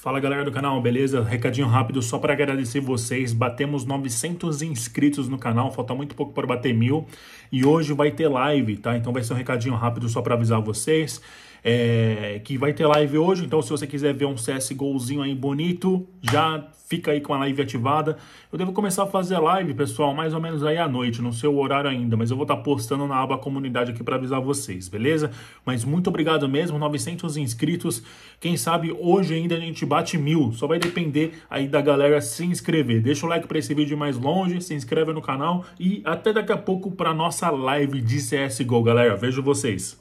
Fala galera do canal, beleza? Recadinho rápido só para agradecer vocês. Batemos 900 inscritos no canal, falta muito pouco para bater mil. E hoje vai ter live, tá? Então vai ser um recadinho rápido só para avisar vocês é, que vai ter live hoje. Então, se você quiser ver um CSGOzinho aí bonito, já fica aí com a live ativada. Eu devo começar a fazer live, pessoal, mais ou menos aí à noite, não sei o horário ainda, mas eu vou estar tá postando na aba comunidade aqui para avisar vocês, beleza? Mas muito obrigado mesmo, 900 inscritos. Quem sabe hoje ainda a gente bate mil, só vai depender aí da galera se inscrever. Deixa o like para esse vídeo mais longe, se inscreve no canal e até daqui a pouco para nossa live de CSGO, galera. Vejo vocês.